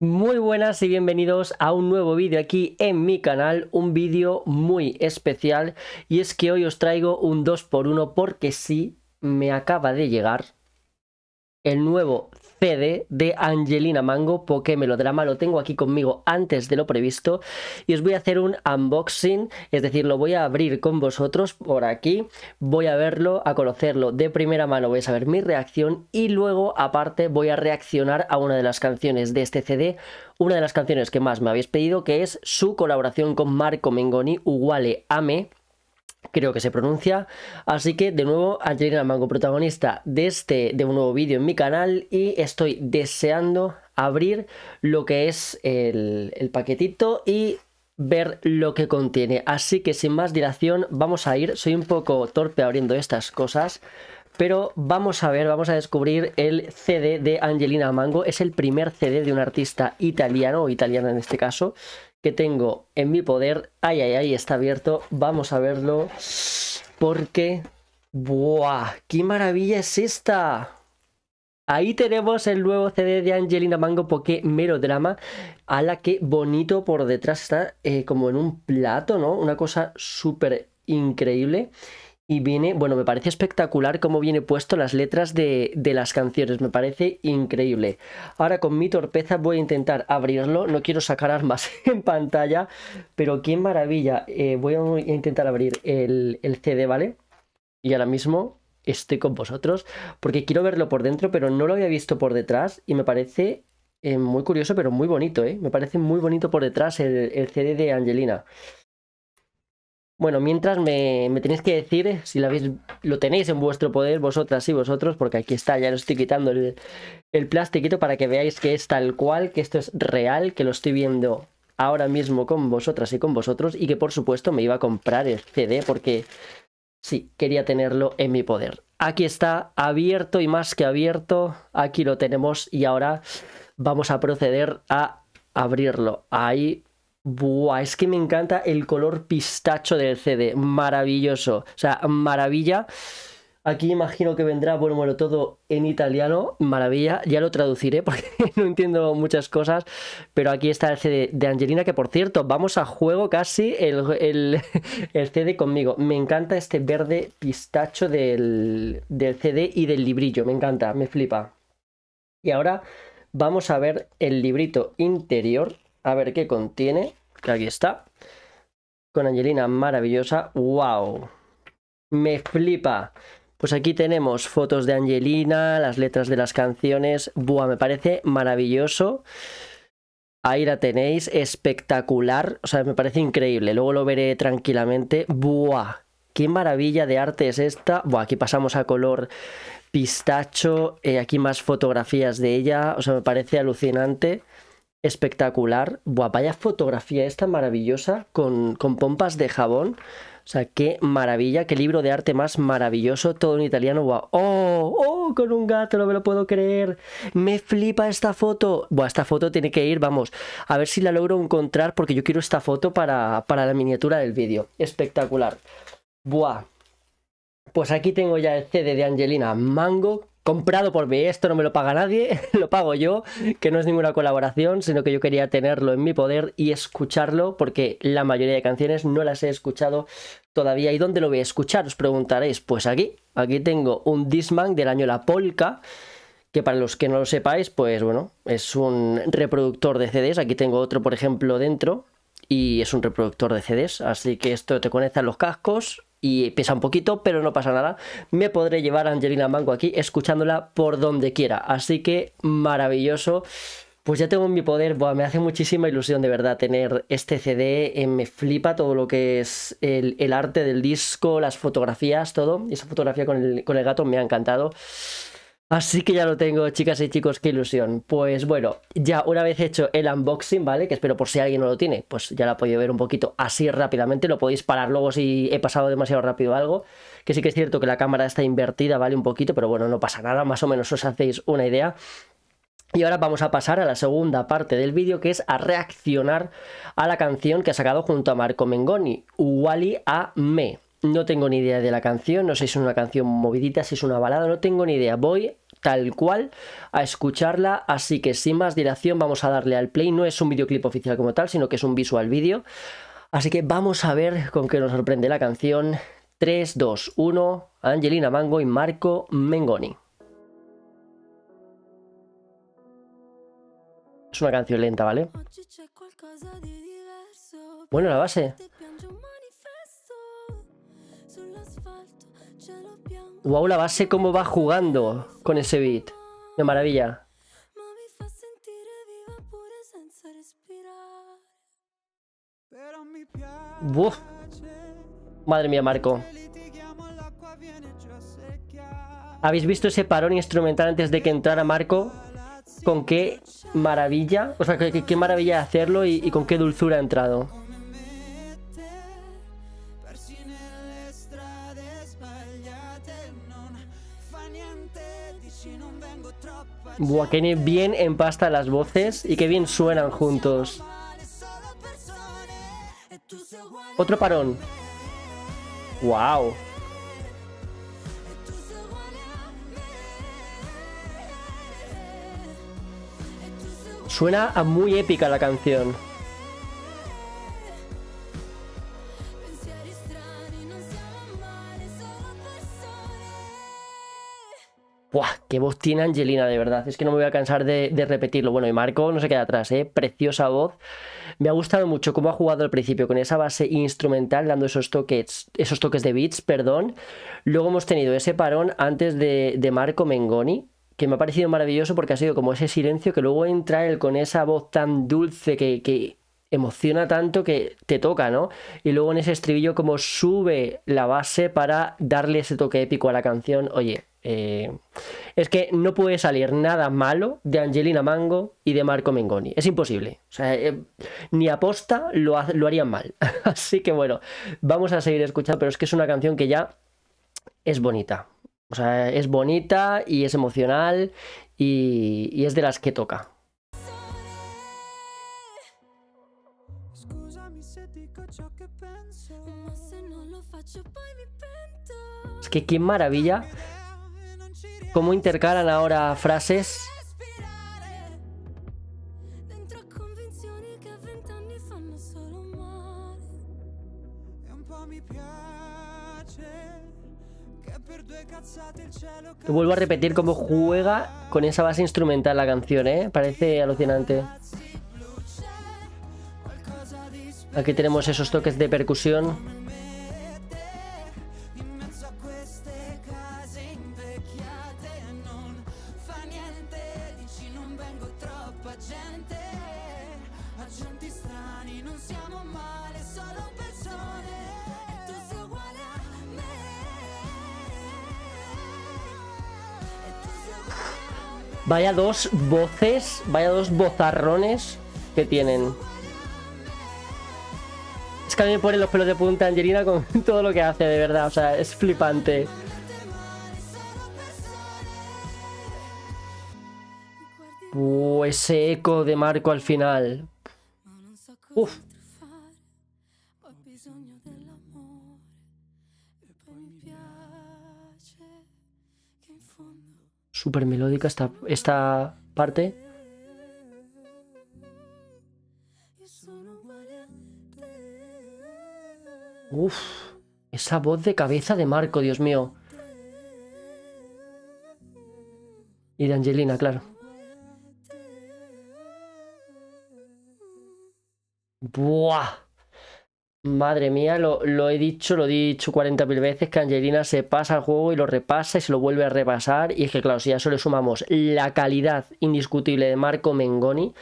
Muy buenas y bienvenidos a un nuevo vídeo aquí en mi canal, un vídeo muy especial y es que hoy os traigo un 2x1 porque sí, me acaba de llegar el nuevo CD de Angelina Mango, porque Melodrama. Lo tengo aquí conmigo antes de lo previsto y os voy a hacer un unboxing, es decir, lo voy a abrir con vosotros por aquí, voy a verlo, a conocerlo de primera mano, voy a ver mi reacción y luego aparte voy a reaccionar a una de las canciones de este CD, una de las canciones que más me habéis pedido, que es su colaboración con Marco Mengoni, Uguale Ame creo que se pronuncia. Así que de nuevo Angelina Mango, protagonista de este, de un nuevo vídeo en mi canal y estoy deseando abrir lo que es el, paquetito y ver lo que contiene. Así que sin más dilación vamos a ir, soy un poco torpe abriendo estas cosas, pero vamos a ver, vamos a descubrir el CD de Angelina Mango. Es el primer CD de un artista italiano, o italiana en este caso, que tengo en mi poder. Ay, ay, ay, está abierto. Vamos a verlo. Porque... ¡Buah! ¡Qué maravilla es esta! Ahí tenemos el nuevo CD de Angelina Mango Poké Melodrama. A la que bonito por detrás está eh, como en un plato, ¿no? Una cosa súper increíble. Y viene, bueno, me parece espectacular cómo viene puesto las letras de, de, las canciones, me parece increíble. Ahora con mi torpeza voy a intentar abrirlo, no quiero sacar armas en pantalla, pero qué maravilla. Eh, voy a intentar abrir el, CD, ¿vale? Y ahora mismo estoy con vosotros, porque quiero verlo por dentro, pero no lo había visto por detrás y me parece eh, muy curioso, pero muy bonito, ¿eh? Me parece muy bonito por detrás el, el CD de Angelina. Bueno, mientras me, tenéis que decir si lo, lo tenéis en vuestro poder, vosotras y vosotros, porque aquí está, ya lo estoy quitando el, el plastiquito para que veáis que es tal cual, que esto es real, que lo estoy viendo ahora mismo con vosotras y con vosotros, y que por supuesto me iba a comprar el CD porque sí, quería tenerlo en mi poder. Aquí está, abierto y más que abierto, aquí lo tenemos y ahora vamos a proceder a abrirlo. Ahí Buah, es que me encanta el color pistacho del CD. Maravilloso. O sea, maravilla. Aquí imagino que vendrá, bueno, bueno, todo en italiano, maravilla, ya lo traduciré porque no entiendo muchas cosas, pero aquí está el CD de Angelina, que por cierto, vamos a juego casi el, CD conmigo. Me encanta este verde pistacho del, del CD y del librillo, me encanta, me flipa. Y ahora vamos a ver el librito interior a ver qué contiene. Que aquí está. Con Angelina maravillosa. ¡Wow! Me flipa. Pues aquí tenemos fotos de Angelina, las letras de las canciones. Buah, me parece maravilloso. Ahí la tenéis, espectacular. O sea, me parece increíble. Luego lo veré tranquilamente. Buah, qué maravilla de arte es esta. Buah, aquí pasamos a color pistacho. Eh, aquí más fotografías de ella. O sea, me parece alucinante espectacular. Buah, vaya fotografía esta maravillosa con, con pompas de jabón. O sea, qué maravilla, qué libro de arte más maravilloso, todo en italiano. guau ¡Oh! ¡Oh! Con un gato, no me lo puedo creer. Me flipa esta foto. Buah, esta foto tiene que ir, vamos, a ver si la logro encontrar porque yo quiero esta foto para, para la miniatura del vídeo. Espectacular. Buah. Pues aquí tengo ya el CD de Angelina Mango comprado por mí, esto no me lo paga nadie, lo pago yo, que no es ninguna colaboración, sino que yo quería tenerlo en mi poder y escucharlo, porque la mayoría de canciones no las he escuchado todavía. ¿Y dónde lo voy a escuchar? Os preguntaréis, pues aquí, aquí tengo un Disman del año La Polka, que para los que no lo sepáis, pues bueno, es un reproductor de CDs, aquí tengo otro, por ejemplo, dentro. Y es un reproductor de CDs, así que esto te conecta a los cascos, y pesa un poquito, pero no pasa nada. Me podré llevar a Angelina Mango aquí escuchándola por donde quiera. Así que maravilloso. Pues ya tengo mi poder, me hace muchísima ilusión de verdad tener este CD, eh, me flipa todo lo que es el, arte del disco, las fotografías, todo. Esa fotografía con el, con el gato me ha encantado. Así que ya lo tengo, chicas y chicos, qué ilusión. Pues bueno, ya una vez hecho el unboxing, ¿vale? Que espero por si alguien no lo tiene, pues ya la podido ver un poquito así rápidamente. Lo podéis parar luego si he pasado demasiado rápido algo. Que sí que es cierto que la cámara está invertida, ¿vale? Un poquito, pero bueno, no pasa nada. Más o menos os hacéis una idea. Y ahora vamos a pasar a la segunda parte del vídeo, que es a reaccionar a la canción que ha sacado junto a Marco Mengoni, Wally a Me. No tengo ni idea de la canción, no sé si es una canción movidita, si es una balada, no tengo ni idea. Voy tal cual a escucharla, así que sin más dilación vamos a darle al play. No es un videoclip oficial como tal, sino que es un visual vídeo. Así que vamos a ver con qué nos sorprende la canción. 3, 2, 1, Angelina Mango y Marco Mengoni. Es una canción lenta, ¿vale? Bueno, la base. Wow, la base cómo va jugando con ese beat. De maravilla. Uf. Madre mía, Marco. ¿Habéis visto ese parón instrumental antes de que entrara Marco? Con qué maravilla, o sea, qué, qué maravilla hacerlo y con qué dulzura ha entrado. Buah, que bien empasta las voces y que bien suenan juntos. Otro parón. Wow. Suena a muy épica la canción. ¡Buah! ¡Qué voz tiene Angelina, de verdad! Es que no me voy a cansar de, repetirlo. Bueno, y Marco no se queda atrás, ¿eh? Preciosa voz. Me ha gustado mucho cómo ha jugado al principio con esa base instrumental, dando esos toques, esos toques de beats, perdón. Luego hemos tenido ese parón antes de, Marco Mengoni, que me ha parecido maravilloso porque ha sido como ese silencio que luego entra él con esa voz tan dulce que, que emociona tanto que te toca, ¿no? Y luego en ese estribillo como sube la base para darle ese toque épico a la canción. Oye, eh, es que no puede salir nada malo de Angelina Mango y de Marco Mengoni. Es imposible. Eh, ni aposta lo, lo harían mal. Así que bueno, vamos a seguir escuchando, pero es que es una canción que ya es bonita. O sea, es bonita y es emocional y, y es de las que toca. Es que qué maravilla cómo intercalan ahora frases. E vuelvo a repetir cómo juega con esa base instrumental la canción, ¿eh? Parece alucinante. Aquí tenemos esos toques de percusión. Vaya dos voces, vaya dos bozarrones que tienen. Es que a mí me ponen los pelos de punta Angelina con todo lo que hace, de verdad. O sea, es flipante. Uh, ese eco de Marco al final. Uf. súper melódica esta, esta parte. Uf, esa voz de cabeza de Marco, Dios mío. Y de Angelina, claro. Buah. Madre mía, lo, he dicho, lo he dicho 40.000 veces, que Angelina se pasa al juego y lo repasa y se lo vuelve a repasar. Y es que, claro, si a eso le sumamos la calidad indiscutible de Marco Mengoni,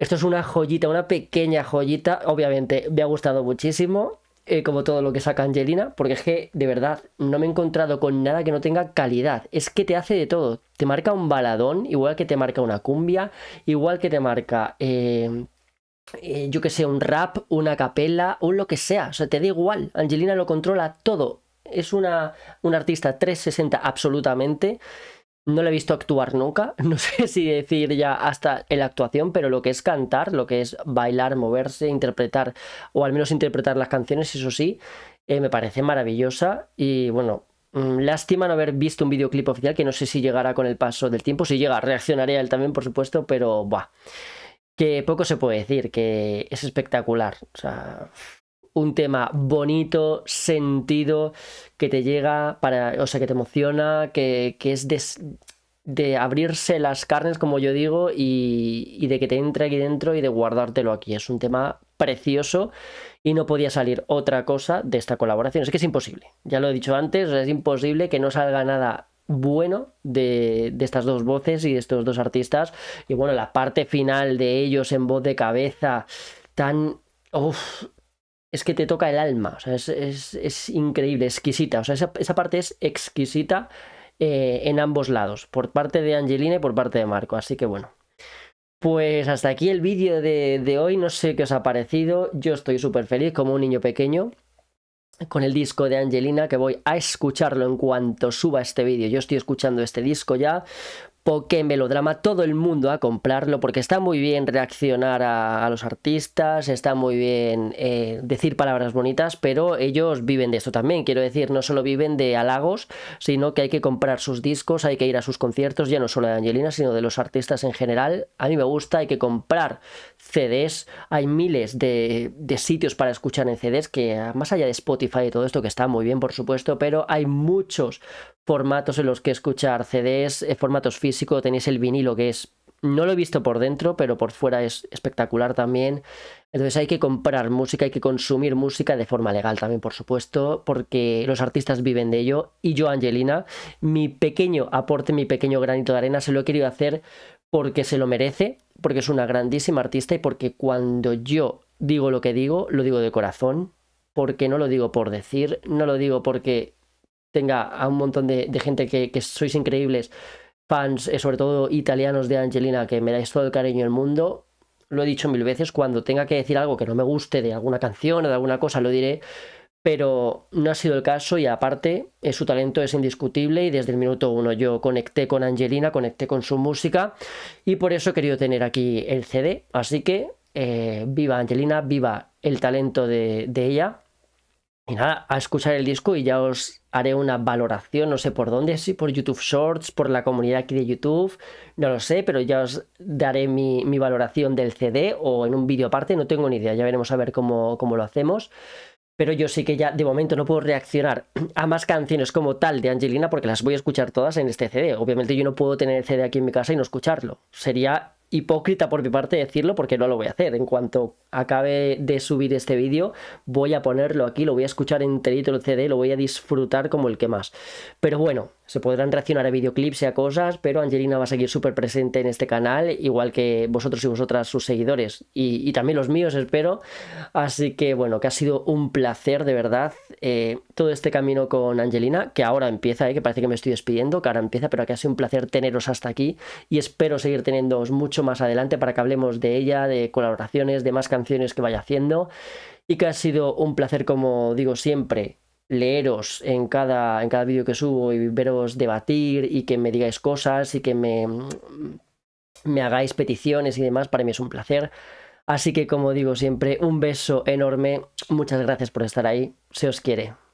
esto es una joyita, una pequeña joyita. Obviamente, me ha gustado muchísimo, eh, como todo lo que saca Angelina, porque es que, de verdad, no me he encontrado con nada que no tenga calidad. Es que te hace de todo. Te marca un baladón, igual que te marca una cumbia, igual que te marca... Eh, eh, yo que sé, un rap, una capela, o lo que sea. O sea, te da igual. Angelina lo controla todo. Es una, una artista 360 absolutamente. No la he visto actuar nunca, no sé si decir ya hasta en la actuación, pero lo que es cantar, lo que es bailar, moverse, interpretar, o al menos interpretar las canciones, eso sí, eh, me parece maravillosa. Y bueno, mm, lástima no haber visto un videoclip oficial que no sé si llegará con el paso del tiempo. Si llega, reaccionaré él también, por supuesto, pero buah que poco se puede decir, que es espectacular. O sea, un tema bonito, sentido, que te llega, para, o sea, que te emociona, que, es de, abrirse las carnes, como yo digo, y, y de que te entre aquí dentro y de guardártelo aquí. Es un tema precioso y no podía salir otra cosa de esta colaboración. Es que es imposible, ya lo he dicho antes, es imposible que no salga nada bueno de, estas dos voces y de estos dos artistas. Y bueno, la parte final de ellos en voz de cabeza, tan... es que te toca el alma, es, increíble, exquisita, o sea, esa, parte es exquisita eh, en ambos lados, por parte de Angelina y por parte de Marco, así que bueno. Pues hasta aquí el vídeo de, de hoy, no sé qué os ha parecido, yo estoy súper feliz como un niño pequeño, con el disco de Angelina que voy a escucharlo en cuanto suba este vídeo. Yo estoy escuchando este disco ya en Melodrama, todo el mundo a comprarlo, porque está muy bien reaccionar a, los artistas, está muy bien eh, decir palabras bonitas, pero ellos viven de esto también. Quiero decir, no solo viven de halagos, sino que hay que comprar sus discos, hay que ir a sus conciertos, ya no solo de Angelina, sino de los artistas en general. A mí me gusta, hay que comprar CDs, hay miles de, de sitios para escuchar en CDs, que más allá de Spotify y todo esto, que está muy bien, por supuesto, pero hay muchos formatos en los que escuchar CDs, eh, formatos físicos, tenéis el vinilo que es... No lo he visto por dentro, pero por fuera es espectacular también. Entonces hay que comprar música, hay que consumir música de forma legal también, por supuesto, porque los artistas viven de ello. Y yo, Angelina, mi pequeño aporte, mi pequeño granito de arena, se lo he querido hacer porque se lo merece, porque es una grandísima artista y porque cuando yo digo lo que digo, lo digo de corazón, porque no lo digo por decir, no lo digo porque tenga a un montón de, gente que, sois increíbles, fans, eh, sobre todo italianos de Angelina, que me dais todo el cariño del mundo. Lo he dicho mil veces, cuando tenga que decir algo que no me guste de alguna canción o de alguna cosa, lo diré, pero no ha sido el caso y aparte eh, su talento es indiscutible y desde el minuto uno yo conecté con Angelina, conecté con su música y por eso he querido tener aquí el CD. Así que eh, viva Angelina, viva el talento de, de ella y nada, a escuchar el disco y ya os haré una valoración, no sé por dónde, si por YouTube Shorts, por la comunidad aquí de YouTube, no lo sé, pero ya os daré mi, valoración del CD o en un vídeo aparte, no tengo ni idea, ya veremos a ver cómo, cómo lo hacemos. Pero yo sí que ya de momento no puedo reaccionar a más canciones como tal de Angelina porque las voy a escuchar todas en este CD. Obviamente yo no puedo tener el CD aquí en mi casa y no escucharlo. Sería hipócrita por mi parte decirlo porque no lo voy a hacer. En cuanto acabe de subir este vídeo, voy a ponerlo aquí, lo voy a escuchar en el CD, lo voy a disfrutar como el que más. Pero bueno, se podrán reaccionar a videoclips y a cosas, pero Angelina va a seguir súper presente en este canal, igual que vosotros y vosotras, sus seguidores, y, también los míos, espero. Así que bueno, que ha sido un placer, de verdad, eh, todo este camino con Angelina, que ahora empieza, eh, que parece que me estoy despidiendo, que ahora empieza, pero que ha sido un placer teneros hasta aquí y espero seguir teniendoos mucho más adelante para que hablemos de ella, de colaboraciones, de más canciones que vaya haciendo. Y que ha sido un placer, como digo siempre, leeros en cada, en cada vídeo que subo y veros debatir y que me digáis cosas y que me, me hagáis peticiones y demás. Para mí es un placer. Así que como digo siempre, un beso enorme. Muchas gracias por estar ahí. Se os quiere.